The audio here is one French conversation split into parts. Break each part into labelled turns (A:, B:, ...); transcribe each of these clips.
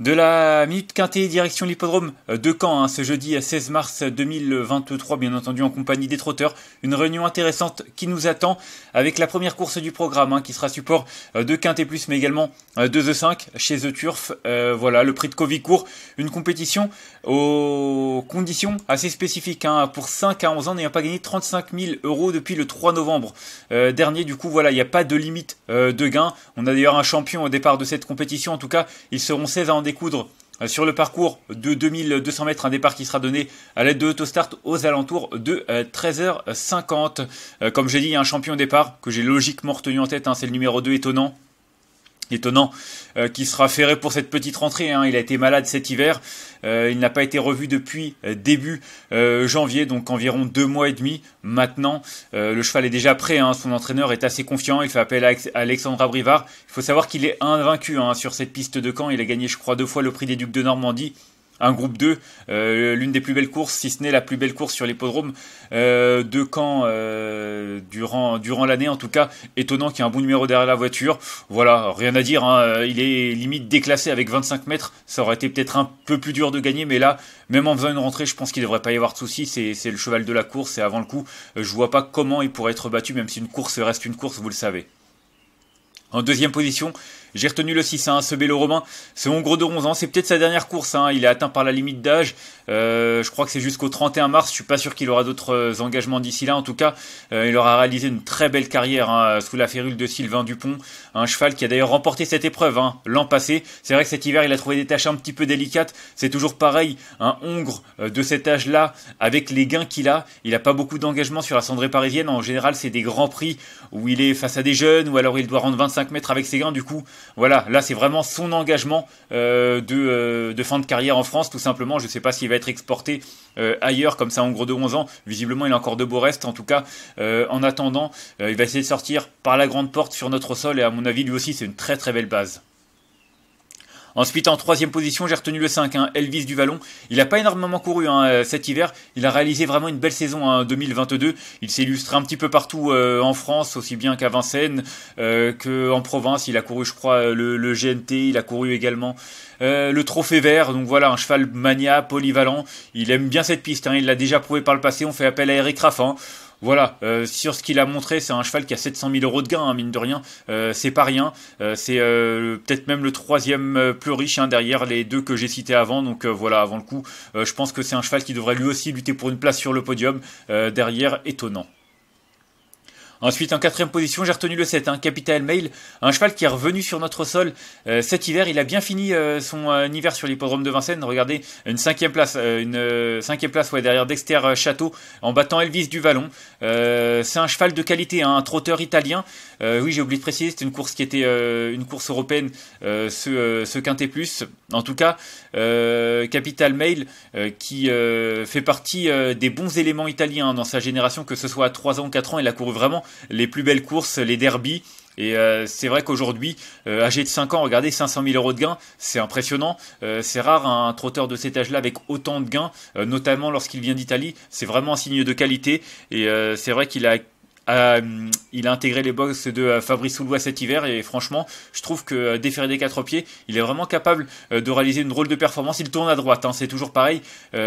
A: de la minute quintée direction l'hippodrome de Caen, hein, ce jeudi 16 mars 2023, bien entendu en compagnie des trotteurs. Une réunion intéressante qui nous attend avec la première course du programme hein, qui sera support euh, de Quintée Plus, mais également euh, de The 5 chez The Turf. Euh, voilà, le prix de Covicourt, une compétition aux conditions assez spécifiques. Hein, pour 5 à 11 ans, n'ayant pas gagné 35 000 euros depuis le 3 novembre dernier. Du coup, voilà, il n'y a pas de limite de gain. On a d'ailleurs un champion au départ de cette compétition. En tout cas, ils seront 16 à en découdre euh, sur le parcours de 2200 mètres, un départ qui sera donné à l'aide de start aux alentours de 13h50. Euh, euh, comme j'ai dit, un champion départ que j'ai logiquement retenu en tête, hein, c'est le numéro 2 étonnant, étonnant, euh, qui sera ferré pour cette petite rentrée. Hein. Il a été malade cet hiver. Euh, il n'a pas été revu depuis euh, début euh, janvier, donc environ deux mois et demi maintenant. le cheval est déjà prêt. Hein. Son entraîneur est assez confiant. Il fait appel à Alexandra Brivard. Il faut savoir qu'il est invaincu hein, sur cette piste de camp. Il a gagné, je crois, deux fois le prix des Ducs de Normandie un groupe 2, euh, l'une des plus belles courses, si ce n'est la plus belle course sur l'hippodrome euh, de Caen euh, durant, durant l'année. En tout cas, étonnant qu'il y ait un bon numéro derrière la voiture. Voilà, rien à dire. Hein, euh, il est limite déclassé avec 25 mètres. Ça aurait été peut-être un peu plus dur de gagner, mais là, même en faisant une rentrée, je pense qu'il ne devrait pas y avoir de souci. C'est le cheval de la course et avant le coup, je vois pas comment il pourrait être battu, même si une course reste une course, vous le savez. En deuxième position, j'ai retenu le 6, hein, ce Bélo Romain, ce Hongre de 11 ans, c'est peut-être sa dernière course, hein. il est atteint par la limite d'âge, euh, je crois que c'est jusqu'au 31 mars, je suis pas sûr qu'il aura d'autres euh, engagements d'ici là, en tout cas, euh, il aura réalisé une très belle carrière hein, sous la férule de Sylvain Dupont, un cheval qui a d'ailleurs remporté cette épreuve l'an passé, c'est vrai que cet hiver il a trouvé des tâches un petit peu délicates, c'est toujours pareil, un Hongre de cet âge-là, avec les gains qu'il a, il n'a pas beaucoup d'engagements sur la cendrée parisienne, en général c'est des grands prix où il est face à des jeunes, ou alors il doit rendre 25 mètres avec ses gains, du coup voilà, là c'est vraiment son engagement euh, euh, de, fin de carrière en France, tout simplement. Je ne sais pas s'il va être exporté euh, ailleurs, comme ça, en gros de 11 ans. Visiblement, il a encore de beaux restes. En tout cas, en attendant, il va essayer de sortir par la grande porte sur notre sol. Et à mon avis, lui aussi, c'est une très très belle base. Ensuite, en troisième position, j'ai retenu le 5, hein, Elvis Duvallon. Il n'a pas énormément couru hein, euh, cet hiver. Il a réalisé vraiment une belle saison en hein, 2022. Il s'est illustré un petit peu partout euh, en France, aussi bien qu'à Vincennes euh, qu'en province. Il a couru, je crois, le, le GNT. Il a couru également le Trophée Vert. Donc voilà, un cheval mania, polyvalent. Il aime bien cette piste. Hein. il l'a déjà prouvé par le passé. On fait appel à Eric Raffin voilà, euh, sur ce qu'il a montré, c'est un cheval qui a 700 000 euros de gain, hein, mine de rien, euh, c'est pas rien, euh, c'est peut-être même le troisième plus riche hein, derrière les deux que j'ai cités avant, donc voilà, avant le coup, je pense que c'est un cheval qui devrait lui aussi lutter pour une place sur le podium, derrière étonnant. Ensuite, en quatrième position, j'ai retenu le 7, hein, Capital Mail, un cheval qui est revenu sur notre sol euh, cet hiver. Il a bien fini euh, son euh, hiver sur l'hippodrome de Vincennes. Regardez, une cinquième place, une cinquième place ouais, derrière Dexter Château en battant Elvis du Duvalon, c'est un cheval de qualité, hein, un trotteur italien. oui, j'ai oublié de préciser, c'était une course qui était une course européenne, ce, ce, Quintet Plus. En tout cas, Capital Mail qui fait partie des bons éléments italiens dans sa génération, que ce soit à 3 ans ou 4 ans, il a couru vraiment les plus belles courses, les derbies. Et euh, c'est vrai qu'aujourd'hui, euh, âgé de 5 ans, regardez, 500 000 euros de gains, c'est impressionnant. Euh, c'est rare hein, un trotteur de cet âge-là avec autant de gains, notamment lorsqu'il vient d'Italie. C'est vraiment un signe de qualité. Et c'est vrai qu'il a euh, il a intégré les box de euh, Fabrice Soulois cet hiver et franchement, je trouve que euh, déferré des quatre pieds, il est vraiment capable de réaliser une drôle de performance. Il tourne à droite, hein, c'est toujours pareil.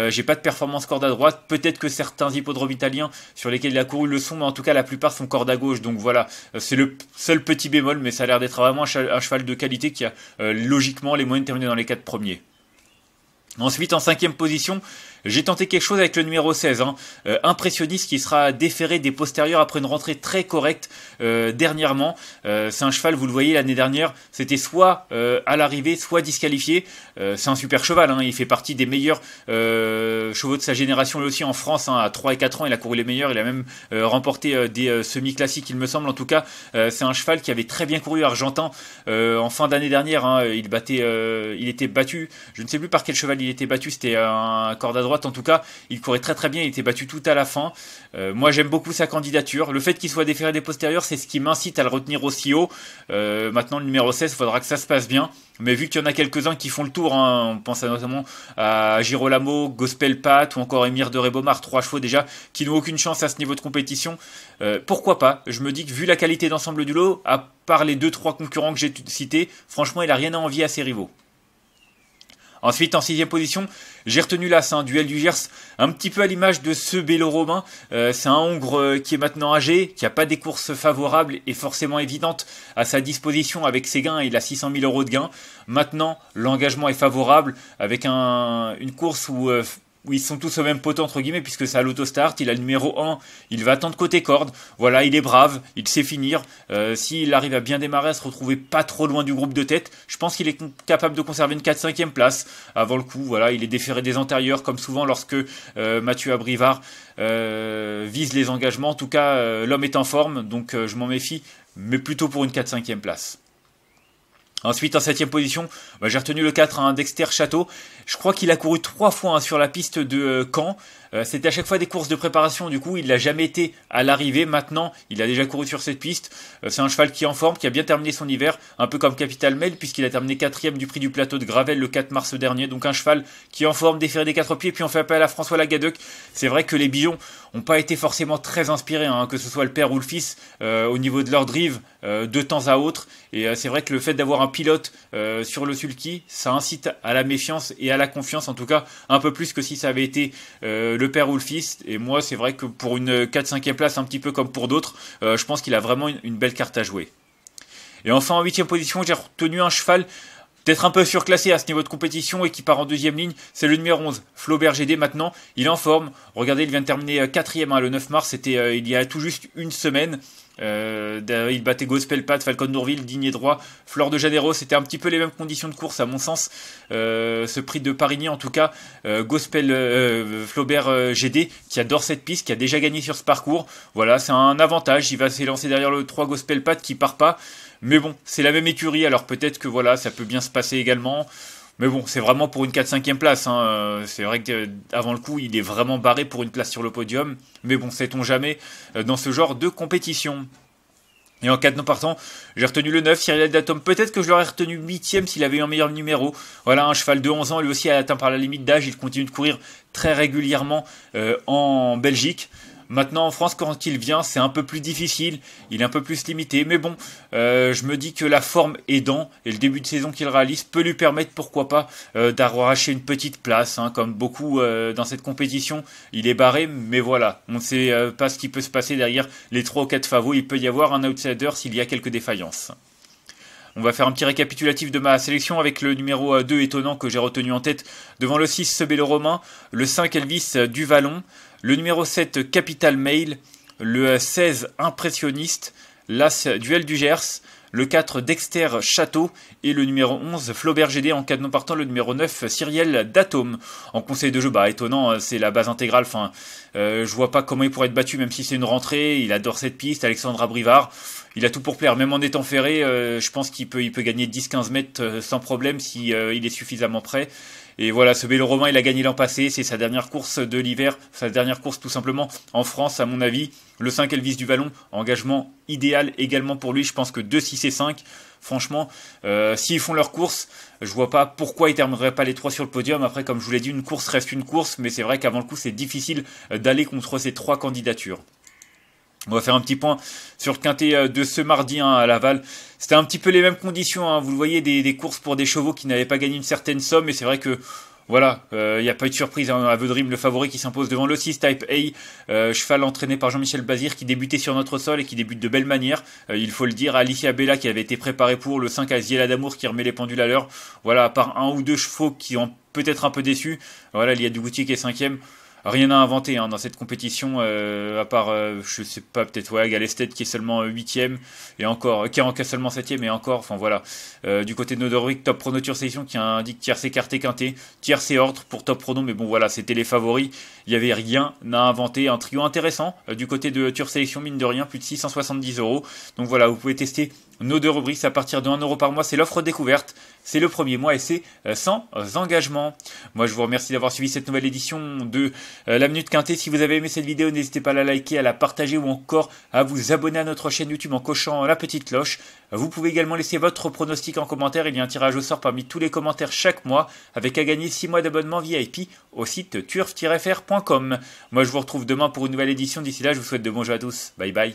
A: J'ai pas de performance corde à droite. Peut-être que certains hippodromes italiens sur lesquels il a couru le sont, mais en tout cas la plupart sont corde à gauche. Donc voilà, c'est le seul petit bémol, mais ça a l'air d'être vraiment un cheval de qualité qui a logiquement les moyens de terminer dans les quatre premiers. Ensuite, en cinquième position, j'ai tenté quelque chose avec le numéro 16, hein. euh, impressionniste qui sera déféré des postérieurs après une rentrée très correcte euh, dernièrement. Euh, c'est un cheval, vous le voyez l'année dernière, c'était soit à l'arrivée, soit disqualifié. c'est un super cheval, hein. il fait partie des meilleurs chevaux de sa génération lui aussi en France. Hein. à 3 et 4 ans, il a couru les meilleurs, il a même remporté des semi-classiques, il me semble en tout cas. c'est un cheval qui avait très bien couru argentin en fin d'année dernière. il battait, il était battu, je ne sais plus par quel cheval il était battu, c'était un corps en tout cas, il courait très très bien, il était battu tout à la fin. Euh, moi j'aime beaucoup sa candidature. Le fait qu'il soit déféré des postérieurs, c'est ce qui m'incite à le retenir aussi haut. Euh, maintenant le numéro 16, il faudra que ça se passe bien. Mais vu qu'il y en a quelques-uns qui font le tour, hein, on pense notamment à Girolamo, Gospel Pat ou encore Emir de Rebomar, trois chevaux déjà, qui n'ont aucune chance à ce niveau de compétition. Euh, pourquoi pas Je me dis que vu la qualité d'ensemble du lot, à part les deux trois concurrents que j'ai cités, franchement il n'a rien à envier à ses rivaux. Ensuite, en sixième position, j'ai retenu là, c'est un duel du Gers, un petit peu à l'image de ce bélo euh, c'est un Hongre euh, qui est maintenant âgé, qui n'a pas des courses favorables et forcément évidentes à sa disposition avec ses gains. Il a 600 000 euros de gains. Maintenant, l'engagement est favorable avec une course où... Euh, oui, ils sont tous au même poteau entre guillemets puisque c'est à l'autostart, il a le numéro 1, il va attendre côté corde, voilà il est brave, il sait finir, euh, s'il arrive à bien démarrer, à se retrouver pas trop loin du groupe de tête, je pense qu'il est capable de conserver une 4-5e place avant le coup, voilà il est déféré des antérieurs comme souvent lorsque euh, Mathieu Abrivard euh, vise les engagements, en tout cas l'homme est en forme donc je m'en méfie, mais plutôt pour une 4-5e place. Ensuite, en septième position, bah, j'ai retenu le 4, hein, Dexter Château. Je crois qu'il a couru trois fois hein, sur la piste de euh, Caen. Euh, c'était à chaque fois des courses de préparation, du coup, il n'a jamais été à l'arrivée. Maintenant, il a déjà couru sur cette piste. Euh, c'est un cheval qui est en forme, qui a bien terminé son hiver, un peu comme Capital Mail, puisqu'il a terminé quatrième du prix du plateau de Gravel le 4 mars dernier. Donc un cheval qui est en forme, déféré des quatre pieds, puis on fait appel à François Lagadec. C'est vrai que les Billons n'ont pas été forcément très inspirés, hein, que ce soit le père ou le fils, euh, au niveau de leur drive, euh, de temps à autre. Et euh, c'est vrai que le fait d'avoir un pilote sur le sulky, ça incite à la méfiance et à la confiance, en tout cas un peu plus que si ça avait été le père ou le fils. Et moi, c'est vrai que pour une 4-5e place, un petit peu comme pour d'autres, je pense qu'il a vraiment une, une belle carte à jouer. Et enfin, en huitième position, j'ai retenu un cheval D'être un peu surclassé à ce niveau de compétition et qui part en deuxième ligne, c'est le numéro 11, Flaubert GD maintenant, il est en forme, regardez il vient de terminer euh, quatrième hein, le 9 mars, c'était euh, il y a tout juste une semaine, euh, il battait Gospel Pat, Falcon Dourville, Digne Droit, Flore de Janeiro. C'était un petit peu les mêmes conditions de course, à mon sens. Euh, ce prix de Parigny, en tout cas, euh, Gospel Flaubert GD, qui adore cette piste, qui a déjà gagné sur ce parcours. Voilà, c'est un avantage. Il va s'élancer derrière le 3 Gospel Pat qui part pas. Mais bon, c'est la même écurie, alors peut-être que voilà, ça peut bien se passer également. Mais bon, c'est vraiment pour une 4-5e place. Hein. C'est vrai qu'avant le coup, il est vraiment barré pour une place sur le podium. Mais bon, sait-on jamais euh, dans ce genre de compétition. Et en 4 non partant, j'ai retenu le 9, Cyril Datom. Peut-être que je l'aurais retenu 8ème s'il avait eu un meilleur numéro. Voilà, un cheval de 11 ans, lui aussi a atteint par la limite d'âge. Il continue de courir très régulièrement euh, en Belgique. Maintenant en France quand il vient c'est un peu plus difficile, il est un peu plus limité, mais bon, euh, je me dis que la forme aidant et le début de saison qu'il réalise peut lui permettre pourquoi pas euh, d'arracher une petite place, hein, comme beaucoup euh, dans cette compétition, il est barré, mais voilà, on ne sait pas ce qui peut se passer derrière les 3 ou 4 favoris, il peut y avoir un outsider s'il y a quelques défaillances. On va faire un petit récapitulatif de ma sélection avec le numéro 2 euh, étonnant que j'ai retenu en tête devant le 6 Bello-Romain, le 5 Elvis Duvalon, le numéro 7 Capital Mail, le 16 Impressionniste, l'As Duel du Gers, le 4 Dexter Château et le numéro 11 Flaubert GD en cas de non partant le numéro 9 Cyriel d'Atome. En conseil de jeu, bah étonnant, euh, c'est la base intégrale. Enfin, euh, je vois pas comment il pourrait être battu même si c'est une rentrée. Il adore cette piste, Alexandre Abrivard. Il a tout pour plaire, même en étant ferré, euh, je pense qu'il peut, il peut gagner 10-15 mètres sans problème si il est suffisamment prêt. Et voilà, ce vélo romain, il a gagné l'an passé. C'est sa dernière course de l'hiver, sa dernière course tout simplement en France, à mon avis. Le 5 Elvis du Vallon, engagement idéal également pour lui. Je pense que 2, 6 et 5. Franchement, euh, s'ils font leur course, je vois pas pourquoi ils termineraient pas les trois sur le podium. Après, comme je vous l'ai dit, une course reste une course, mais c'est vrai qu'avant le coup, c'est difficile d'aller contre ces trois candidatures. On va faire un petit point sur le quintet euh, de ce mardi hein, à Laval. C'était un petit peu les mêmes conditions. Hein. Vous le voyez, des, courses pour des chevaux qui n'avaient pas gagné une certaine somme. Et c'est vrai que, voilà, euh, il n'y a pas eu de surprise. Hein. À le favori qui s'impose devant le 6 Type A, euh, cheval entraîné par Jean-Michel Bazir qui débutait sur notre sol et qui débute de belle manière. il faut le dire, Alicia Bella qui avait été préparée pour, le 5 Aziela d'Amour qui remet les pendules à l'heure. Voilà, par un ou deux chevaux qui ont peut-être un peu déçu. Voilà, il y a du Goutier et est cinquième rien à inventer hein, dans cette compétition, euh, à part, euh, je sais pas, peut-être ouais, Galestet qui est seulement 8 euh, et encore, qui est seulement 7ème, et encore, enfin voilà. du côté de Nodorwick, top prono Selection qui indique tiercé, quarté, quinté, et ordre pour top prono, mais bon voilà, c'était les favoris, il y avait rien à inventer. Un trio intéressant du côté de Tur Selection, mine de rien, plus de 670 euros. Donc voilà, vous pouvez tester nos deux rubriques à partir de 1 euro par mois, c'est l'offre découverte, c'est le premier mois et c'est euh, sans euh, engagement. Moi je vous remercie d'avoir suivi cette nouvelle édition de euh, La Minute Quintée. Si vous avez aimé cette vidéo, n'hésitez pas à la liker, à la partager ou encore à vous abonner à notre chaîne YouTube en cochant la petite cloche. Vous pouvez également laisser votre pronostic en commentaire. Il y a un tirage au sort parmi tous les commentaires chaque mois avec à gagner 6 mois d'abonnement VIP au site turf-fr.com. Moi je vous retrouve demain pour une nouvelle édition. D'ici là, je vous souhaite de bons jeux à tous. Bye bye.